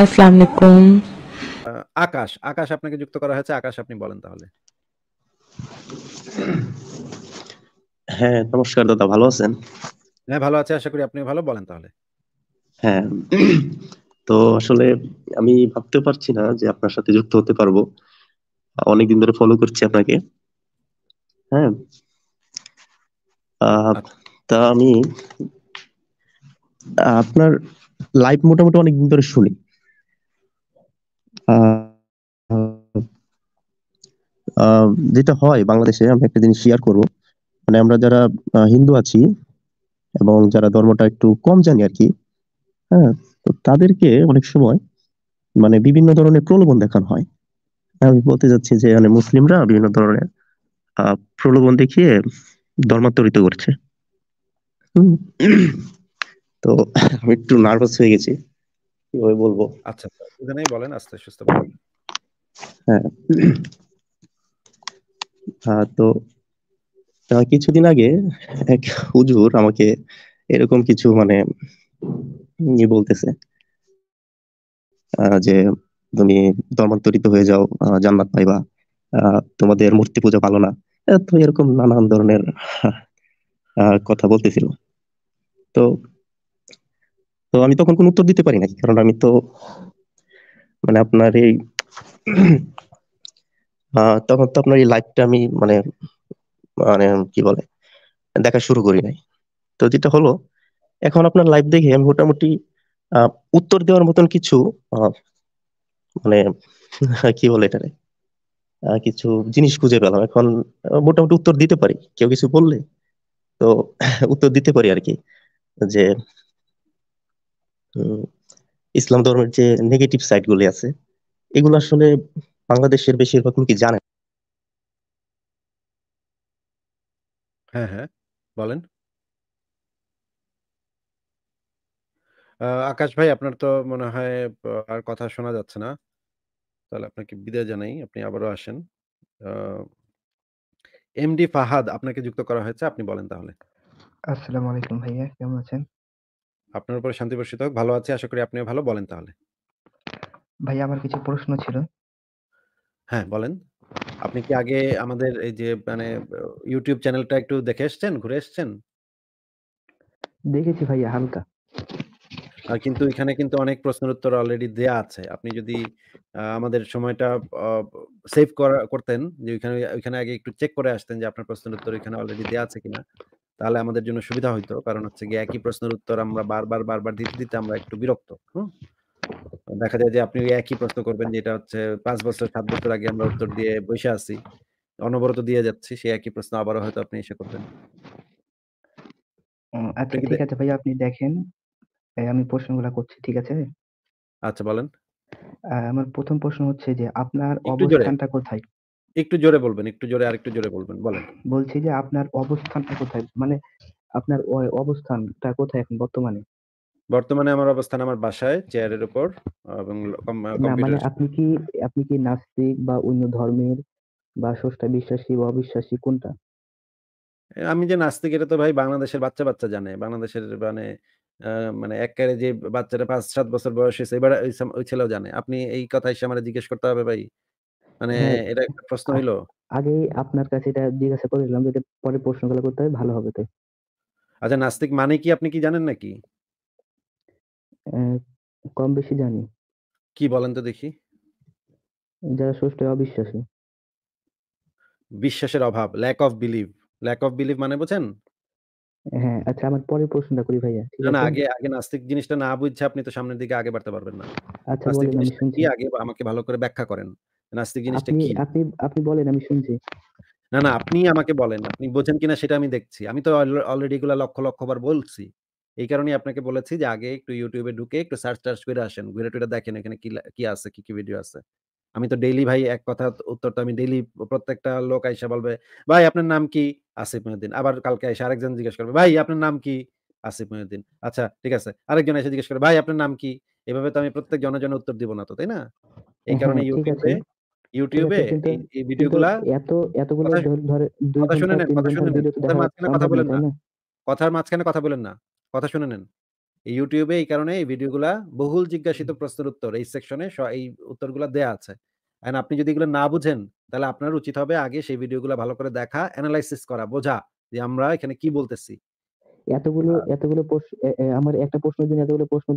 আসসালামু আলাইকুম আকাশ আকাশ আপনাকে যুক্ত করা হয়েছে আকাশ আপনি বলেন তাহলে হ্যাঁ নমস্কার দাদা ভালো আছেন হ্যাঁ ভালো আছে আশা করি আপনি ভালো বলেন তাহলে হ্যাঁ তো আসলে আমি ভাবতে পারছি না যে আপনার সাথে যুক্ত হতে পারবো অনেকদিন ধরে ফলো করছি আপনাকে হ্যাঁ আচ্ছা। তা আমি আপনার লাইভ মোটামুটি অনেকদিন ধরে শুনি যেটা হয় বাংলাদেশে আমি একটা জিনিস শেয়ার করব মানে আমরা যারা হিন্দু আছি এবং যারা ধর্মটা একটু কম জানি আর কি হ্যাঁ তো তাদেরকে অনেক সময় মানে বিভিন্ন ধরনের প্রলোভন দেখানো হয় আমি বলতে যাচ্ছি যে মানে মুসলিমরা বিভিন্ন ধরনের প্রলোভন দেখিয়ে ধর্মান্তরিত করছে তো আমি একটু নার্ভাস হয়ে গেছি কিভাবে বলবো আচ্ছা বলেন আস্তে সুস্থ হ্যাঁ হ্যাঁ তো কিছুদিন আগে এক হুজুর আমাকে এরকম কিছু মানে বলতেছে যে তুমি ধর্মান্তরিত হয়ে যাও জান্নাত পাইবা তোমাদের মূর্তি পূজা ভালো না তো এরকম নানান ধরনের কথা বলতেছিল তো তো আমি তখন কোনো উত্তর দিতে পারি না কারণ আমি তো মানে আপনার এই তখন তো আপনার এই লাইফটা আমি মানে মানে কি বলে দেখা শুরু করি নাই তো যেটা হলো এখন আপনার লাইফ দেখে আমি মোটামুটি উত্তর দেওয়ার মতন কিছু মানে কি বলে এটারে কিছু জিনিস খুঁজে পেলাম এখন মোটামুটি উত্তর দিতে পারি কেউ কিছু বললে তো উত্তর দিতে পারি আর কি যে ইসলাম ধর্মের যে নেগেটিভ সাইডগুলি আছে এগুলো আসলে বাংলাদেশের বেশিরভাগ লোকই জানে হ্যাঁ হ্যাঁ বলেন আহ, আকাশ ভাই আপনার তো মনে হয় আর কথা শোনা যাচ্ছে না তাহলে আপনাকে বিদায় জানাই আপনি আবারও আসেন আহ, এমডি ফাহাদ আপনাকে যুক্ত করা হয়েছে আপনি বলেন তাহলে আসসালামু আলাইকুম ভাইয়া কেমন আছেন আপনার উপর শান্তি বর্ষিত হোক ভালো আছি আশা করি আপনিও ভালো বলেন তাহলে ভাই আমার কিছু প্রশ্ন ছিল হ্যাঁ বলেন আপনি কি আগে আমাদের এই যে মানে ইউটিউব চ্যানেলটা একটু দেখে এসছেন ঘুরে এসছেন দেখেছি ভাইয়া হালকা আর কিন্তু এখানে কিন্তু অনেক প্রশ্নের উত্তর অলরেডি দেয়া আছে আপনি যদি আমাদের সময়টা সেভ করতেন যে ওইখানে ওইখানে আগে একটু চেক করে আসতেন যে আপনার প্রশ্নের উত্তর এখানে অলরেডি দেয়া আছে কিনা তাহলে আমাদের জন্য সুবিধা হইতো কারণ হচ্ছে গিয়ে একই প্রশ্নের উত্তর আমরা বারবার বারবার দিতে দিতে আমরা একটু বিরক্ত দেখা যায় যে আপনি একই প্রশ্ন করবেন যেটা হচ্ছে পাঁচ বছর সাত বছর আগে আমরা উত্তর দিয়ে বসে আছি অনবরত দিয়ে যাচ্ছি সেই একই প্রশ্ন আবারও হয়তো আপনি এসে করবেন আচ্ছা ঠিক আছে ভাই আপনি দেখেন আমি প্রশ্নগুলো করছি ঠিক আছে আচ্ছা বলেন আমার প্রথম প্রশ্ন হচ্ছে যে আপনার অবস্থানটা কোথায় একটু জোরে বলবেন একটু জোরে আর একটু জোরে বলবেন বলেন বলছি যে আপনার অবস্থানটা কোথায় মানে আপনার অবস্থানটা কোথায় এখন বর্তমানে বর্তমানে আমার অবস্থান আমার বাসায় চেয়ারের উপর এবং মানে আপনি কি আপনি কি নাস্তিক বা অন্য ধর্মের বা স্রষ্টা বিশ্বাসী বা অবিশ্বাসী কোনটা আমি যে নাস্তিক এটা তো ভাই বাংলাদেশের বাচ্চা বাচ্চা জানে বাংলাদেশের মানে মানে এককারে যে বাচ্চাটা পাঁচ সাত বছর বয়স হয়েছে এবার ওই ছেলেও জানে আপনি এই কথা এসে আমার জিজ্ঞেস করতে হবে ভাই মানে হ্যাঁ, এটা একটা প্রশ্ন আ- হইলো? আগে আপনার কাছে এটা জিজ্ঞাসা করে নিলাম যদি পরে প্রশ্নগুলো করতে হয় ভালো হবে তাই। আচ্ছা নাস্তিক মানে কি আপনি কি জানেন নাকি? কম বেশি জানি। কি বলেন তো দেখি? যারা স্রষ্টায় অবিশ্বাসী। বিশ্বাসের অভাব, lack of belief lack of belief মানে বোঝেন? হ্যাঁ, আচ্ছা আমার পরে প্রশ্নটা করি ভাইয়া, ঠিক না, না, আগে আগে নাস্তিক জিনিসটা না বুঝছে আপনি তো সামনের দিকে আগে বাড়তে পারবেন না। আচ্ছা নাস্তিক বলেন আমি শুনছি। আগে আমাকে ভালো করে ব্যাখ্যা করেন। নাস্তিক জিনিসটা কি আপনি আপনি বলেন আমি শুনছি না না আপনি আমাকে বলেন আপনি বোঝেন কিনা সেটা আমি দেখছি আমি তো অলরেডি এগুলো লক্ষ লক্ষ বার বলছি এই কারণে আপনাকে বলেছি যে আগে একটু ইউটিউবে ঢুকে একটু সার্চ টার্চ করে আসেন ঘুরে টুরে দেখেন এখানে কি কি আছে কি কি ভিডিও আছে আমি তো ডেইলি ভাই এক কথা উত্তর তো আমি ডেইলি প্রত্যেকটা লোক আইসা বলবে ভাই আপনার নাম কি আসিফ মহিউদ্দিন আবার কালকে আইসা আরেকজন জিজ্ঞেস করবে ভাই আপনার নাম কি আসিফ মহিউদ্দিন আচ্ছা ঠিক আছে আরেকজন এসে জিজ্ঞেস করবে ভাই আপনার নাম কি এভাবে তো আমি প্রত্যেক জনজন উত্তর দিব না তো তাই না এই হ্যাঁ, কারণে ইউটিউবে হ্যাঁ, ইউটিউবে এই ভিডিওগুলা এত এতগুলো কথা শুনে নেন কথা শুনে নেন কথা বলেন না কথার মাঝখানে কথা বলেন না কথা শুনে নেন ইউটিউবে এই কারণে এই ভিডিওগুলা বহুল জিজ্ঞাসিত প্রশ্নের উত্তর এই সেকশনে এই দেয়া আছে এন্ড আপনি যদি এগুলো না বুঝেন তাহলে আপনার উচিত হবে আগে সেই ভিডিওগুলো ভালো করে দেখা অ্যানালাইসিস করা বোঝা যে আমরা এখানে কি বলতেছি এতগুলো এতগুলো আমার একটা প্রশ্নের জন্য এতগুলো প্রশ্ন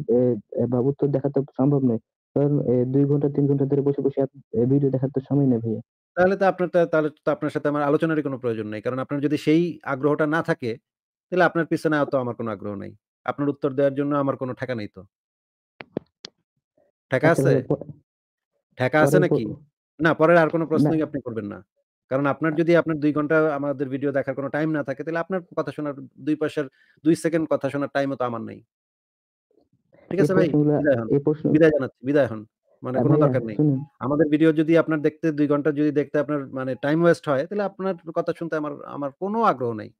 বা উত্তর দেখা তো সম্ভব নয় কারণ দুই ঘন্টা তিন ঘন্টা ধরে বসে বসে ভিডিও দেখার তো সময় নেই ভাইয়া তাহলে তো আপনার তাহলে তো আপনার সাথে আমার আলোচনারই কোনো প্রয়োজন নেই কারণ আপনার যদি সেই আগ্রহটা না থাকে তাহলে আপনার পিছনে তো আমার কোনো আগ্রহ নাই আপনার উত্তর দেওয়ার জন্য আমার কোনো ঠেকা নেই তো ঠেকা আচ্ছা আছে ঠেকা আছে নাকি না পরের আর কোনো প্রশ্নই আপনি করবেন না কারণ আপনার যদি আপনার দুই ঘন্টা আমাদের ভিডিও দেখার কোনো টাইম না থাকে তাহলে আপনার কথা শোনার দুই পয়সার দুই সেকেন্ড কথা শোনার টাইমও তো আমার নেই ঠিক আছে ভাই বিদায় জানাচ্ছি বিদায় মানে কোনো দরকার নেই আমাদের ভিডিও যদি আপনার দেখতে দুই ঘন্টা যদি দেখতে আপনার মানে টাইম ওয়েস্ট হয় তাহলে আপনার কথা শুনতে আমার আমার কোনো আগ্রহ নেই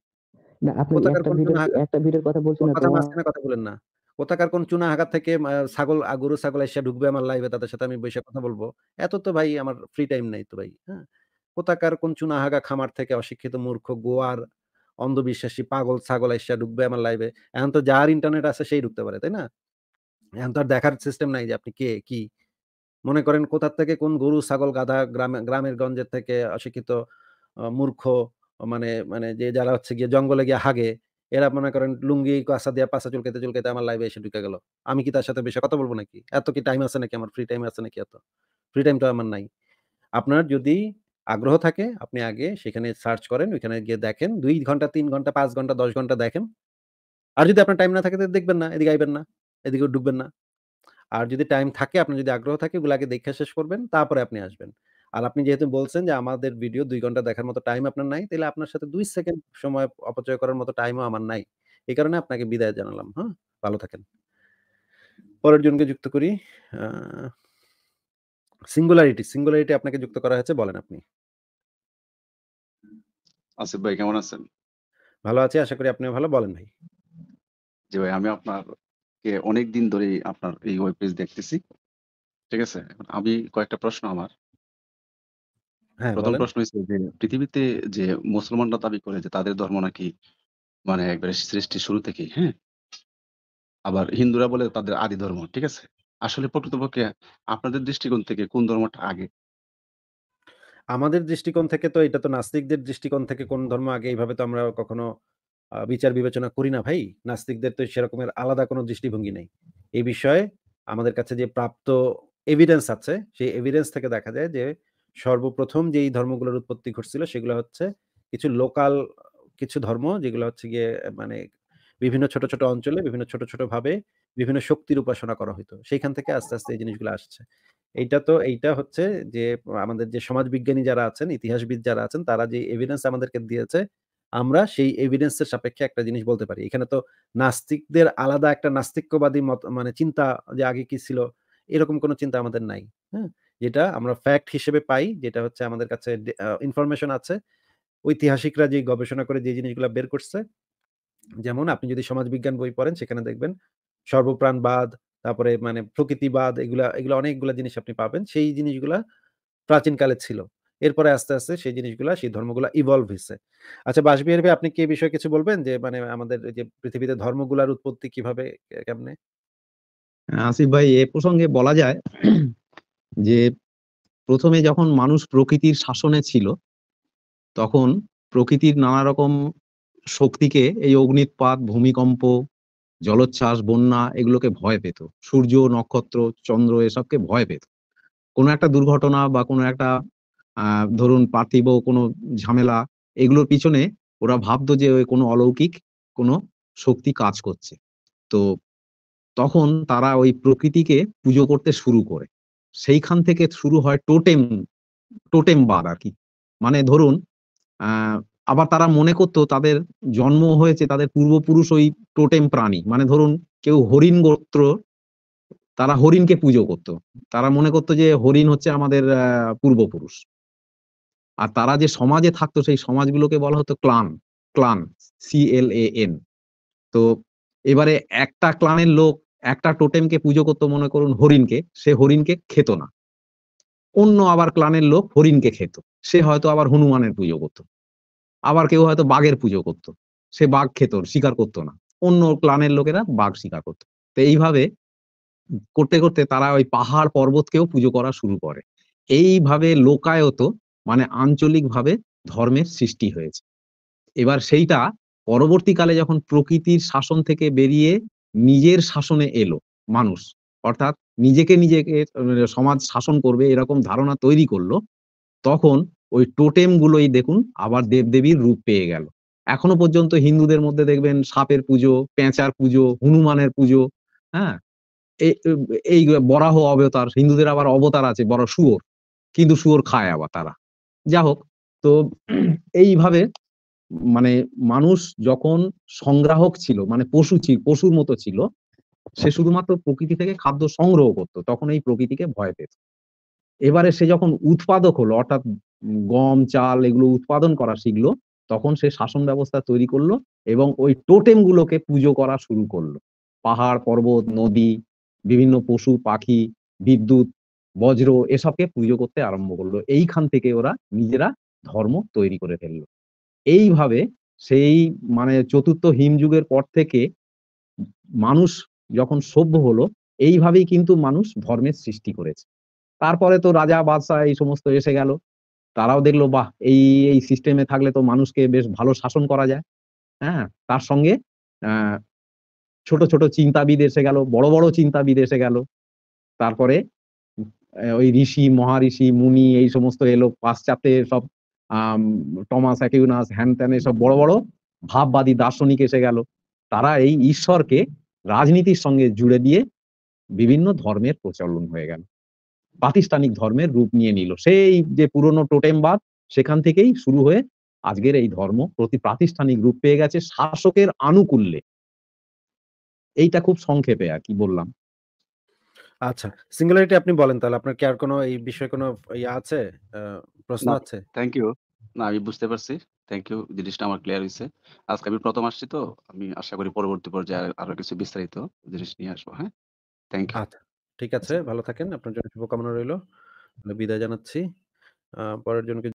ছাগল ছাগল এসে ঢুকবে আমার লাইভে তাদের সাথে আমি বসে কথা বলবো এত তো ভাই আমার ফ্রি টাইম নাই তো ভাই হ্যাঁ কোথাকার কোন চুনা হাগা খামার থেকে অশিক্ষিত মূর্খ গোয়ার অন্ধবিশ্বাসী পাগল ছাগল এসে ঢুকবে আমার লাইভে এখন তো যার ইন্টারনেট আছে সেই ঢুকতে পারে তাই না এখন তো আর দেখার সিস্টেম নাই যে আপনি কে কি মনে করেন কোথার থেকে কোন গরু ছাগল গাধা গ্রামে গ্রামের গঞ্জের থেকে অশিক্ষিত মূর্খ মানে মানে যে যারা হচ্ছে গিয়ে জঙ্গলে গিয়ে হাগে এরা মনে করেন লুঙ্গি কাসা দিয়ে পাশা চুলকেতে চুলকেতে আমার লাইভে এসে ঢুকে গেল আমি কি তার সাথে বেশি কথা বলবো নাকি এত কি টাইম আছে নাকি আমার ফ্রি টাইম আছে নাকি এত ফ্রি টাইম তো আমার নাই আপনার যদি আগ্রহ থাকে আপনি আগে সেখানে সার্চ করেন ওইখানে গিয়ে দেখেন দুই ঘন্টা তিন ঘন্টা পাঁচ ঘন্টা দশ ঘন্টা দেখেন আর যদি আপনার টাইম না থাকে দেখবেন না এদিকে আইবেন না এদিকেও ঢুকবেন না আর যদি টাইম থাকে আপনি যদি আগ্রহ থাকে ওগুলো আগে দেখা শেষ করবেন তারপরে আপনি আসবেন আর আপনি যেহেতু বলছেন যে আমাদের ভিডিও দুই ঘন্টা দেখার মতো টাইম আপনার নাই তাহলে আপনার সাথে দুই সেকেন্ড সময় অপচয় করার মতো টাইমও আমার নাই এই কারণে আপনাকে বিদায় জানালাম হ্যাঁ ভালো থাকেন পরের জনকে যুক্ত করি সিঙ্গুলারিটি সিঙ্গুলারিটি আপনাকে যুক্ত করা হয়েছে বলেন আপনি আসিফ ভাই কেমন আছেন ভালো আছি আশা করি আপনি ভালো বলেন ভাই জি ভাই আমি আপনার অনেক দিন ধরেই আপনার এই ওয়েব পেজ দেখতেছি ঠিক আছে আমি কয়েকটা প্রশ্ন আমার হ্যাঁ প্রথম বলেন প্রশ্ন হচ্ছে যে পৃথিবীতে যে মুসলমানরা দাবি করে যে তাদের ধর্ম নাকি মানে একবারে সৃষ্টি শুরু থেকেই হ্যাঁ আবার হিন্দুরা বলে তাদের আদি ধর্ম ঠিক আছে আসলে প্রকৃতপক্ষে আপনাদের দৃষ্টিকোণ থেকে কোন ধর্মটা আগে আমাদের দৃষ্টিকোণ থেকে তো এটা তো নাস্তিকদের দৃষ্টিকোণ থেকে কোন ধর্ম আগে এইভাবে তো আমরা কখনো বিচার বিবেচনা করি না ভাই নাস্তিকদের তো সেরকমের আলাদা কোনো দৃষ্টিভঙ্গি নেই এই বিষয়ে আমাদের কাছে যে প্রাপ্ত এভিডেন্স আছে সেই এভিডেন্স থেকে দেখা যায় যে সর্বপ্রথম যেই ধর্মগুলোর উৎপত্তি ঘটছিল সেগুলো হচ্ছে কিছু লোকাল কিছু ধর্ম যেগুলো হচ্ছে গিয়ে মানে বিভিন্ন ছোট ছোট অঞ্চলে বিভিন্ন ছোট ছোট ভাবে বিভিন্ন শক্তির উপাসনা করা হতো সেইখান থেকে আস্তে আস্তে এই জিনিসগুলো আসছে এইটা তো এইটা হচ্ছে যে আমাদের যে সমাজ বিজ্ঞানী যারা আছেন ইতিহাসবিদ যারা আছেন তারা যে এভিডেন্স আমাদেরকে দিয়েছে আমরা সেই এভিডেন্সের সাপেক্ষে একটা জিনিস বলতে পারি এখানে তো নাস্তিকদের আলাদা একটা নাস্তিক্যবাদী মত মানে চিন্তা যে আগে কি ছিল এরকম কোনো চিন্তা আমাদের নাই হ্যাঁ যেটা আমরা ফ্যাক্ট হিসেবে পাই যেটা হচ্ছে আমাদের কাছে ইনফরমেশন আছে ঐতিহাসিকরা যে গবেষণা করে যে জিনিসগুলো বের করছে যেমন আপনি যদি সমাজবিজ্ঞান বই পড়েন সেখানে দেখবেন সর্বপ্রাণবাদ তারপরে মানে প্রকৃতিবাদ এগুলা এগুলো অনেকগুলো জিনিস আপনি পাবেন সেই জিনিসগুলা প্রাচীনকালে ছিল এরপরে আস্তে আস্তে সেই জিনিসগুলা সেই ধর্মগুলো ইভলভ হয়েছে আচ্ছা বাসবিহার ভাই আপনি কি বিষয়ে কিছু বলবেন যে মানে আমাদের যে পৃথিবীতে ধর্মগুলার উৎপত্তি কিভাবে কেমনে আসিফ ভাই এ প্রসঙ্গে বলা যায় যে প্রথমে যখন মানুষ প্রকৃতির শাসনে ছিল তখন প্রকৃতির নানা রকম শক্তিকে এই অগ্নিৎপাত ভূমিকম্প জলোচ্ছ্বাস বন্যা এগুলোকে ভয় পেত সূর্য নক্ষত্র চন্দ্র এসবকে ভয় পেত কোনো একটা দুর্ঘটনা বা কোনো একটা ধরুন পার্থিব কোনো ঝামেলা এগুলোর পিছনে ওরা ভাবতো যে ওই কোনো অলৌকিক কোনো শক্তি কাজ করছে তো তখন তারা ওই প্রকৃতিকে পুজো করতে শুরু করে সেইখান থেকে শুরু হয় টোটেম টোটেম বাদ আর কি মানে ধরুন আবার তারা মনে করতো তাদের জন্ম হয়েছে তাদের পূর্বপুরুষ ওই টোটেম প্রাণী মানে ধরুন কেউ হরিণ গোত্র তারা হরিণকে পুজো করত তারা মনে করতো যে হরিণ হচ্ছে আমাদের পূর্বপুরুষ আর তারা যে সমাজে থাকতো সেই সমাজগুলোকে বলা হতো clan clan C L A N তো এবারে একটা ক্লানের লোক একটা টোটেমকে পুজো করতো মনে করুন হরিণকে সে হরিণকে খেত না অন্য আবার ক্লানের লোক হরিণকে খেত সে হয়তো আবার হনুমানের পুজো করত আবার কেউ হয়তো বাঘের পুজো করত সে বাঘ খেত শিকার করত না অন্য ক্লানের লোকেরা বাঘ শিকার করত তো এইভাবে করতে করতে তারা ওই পাহাড় পর্বতকেও পুজো করা শুরু করে এইভাবে লোকায়ত মানে আঞ্চলিকভাবে ধর্মের সৃষ্টি হয়েছে এবার সেইটা পরবর্তীকালে যখন প্রকৃতির শাসন থেকে বেরিয়ে নিজের শাসনে এলো মানুষ অর্থাৎ নিজেকে নিজেকে মানে সমাজ শাসন করবে এরকম ধারণা তৈরি করলো তখন ওই টোটেম গুলোই দেখুন আবার দেবদেবীর রূপ পেয়ে গেল এখনো পর্যন্ত হিন্দুদের মধ্যে দেখবেন সাপের পুজো পেঁচার পুজো হনুমানের পুজো হ্যাঁ এই বরাহ অবতার হিন্দুদের আবার অবতার আছে বড় শুয়োর কিন্তু শুয়োর খায় আবার তারা যা হোক তো এইভাবে মানে মানুষ যখন সংগ্রাহক ছিল মানে পশু ছিল পশুর মতো ছিল সে শুধুমাত্র প্রকৃতি থেকে খাদ্য সংগ্রহ করত তখন এই প্রকৃতিকে ভয় পেত এবারে সে যখন উৎপাদক হলো অর্থাৎ গম চাল এগুলো উৎপাদন করা শিখলো তখন সে শাসন ব্যবস্থা তৈরি করলো এবং ওই টোটেম গুলোকে পুজো করা শুরু করলো পাহাড় পর্বত নদী বিভিন্ন পশু পাখি বিদ্যুৎ বজ্র এসবকে পুজো করতে আরম্ভ করলো এইখান থেকে ওরা নিজেরা ধর্ম তৈরি করে ফেললো এইভাবে সেই মানে চতুর্থ হিমযুগের পর থেকে মানুষ যখন সভ্য হলো এইভাবেই কিন্তু মানুষ ধর্মের সৃষ্টি করেছে তারপরে তো রাজা বাদশাহ এই সমস্ত এসে গেল তারাও দেখলো বাহ এই এই সিস্টেমে থাকলে তো মানুষকে বেশ ভালো শাসন করা যায় হ্যাঁ তার সঙ্গে ছোট ছোট চিন্তাবিদ এসে গেল বড় বড় চিন্তাবিদ এসে গেল তারপরে ওই ঋষি মহারিষি মুনি এই সমস্ত এলো পাশ্চাত্যে সব টমাস অ্যাকিউনাস হ্যান ত্যান এসব বড় বড় ভাববাদী দার্শনিক এসে গেল তারা এই ঈশ্বরকে রাজনীতির সঙ্গে জুড়ে দিয়ে বিভিন্ন ধর্মের প্রচলন হয়ে গেল প্রাতিষ্ঠানিক ধর্মের রূপ নিয়ে নিল সেই যে পুরনো টোটেমবাদ সেখান থেকেই শুরু হয়ে আজকের এই ধর্ম প্রতি প্রাতিষ্ঠানিক রূপ পেয়ে গেছে শাসকের আনুকূল্যে এইটা খুব সংক্ষেপে আর কি বললাম আচ্ছা সিঙ্গুলারিটি আপনি বলেন তাহলে আপনার কি আর কোনো এই বিষয়ে কোনো ইয়ে আছে প্রশ্ন আছে থ্যাংক ইউ না আমি বুঝতে পারছি থ্যাংক ইউ জিনিসটা আমার ক্লিয়ার হয়েছে আজকে আমি প্রথম আসছি তো আমি আশা করি পরবর্তী পর্যায়ে আরো কিছু বিস্তারিত জিনিস নিয়ে আসবো হ্যাঁ থ্যাংক ইউ আচ্ছা ঠিক আছে আচ্ছা। ভালো থাকেন আপনার জন্য শুভকামনা রইলো বিদায় জানাচ্ছি আহ, পরের জনকে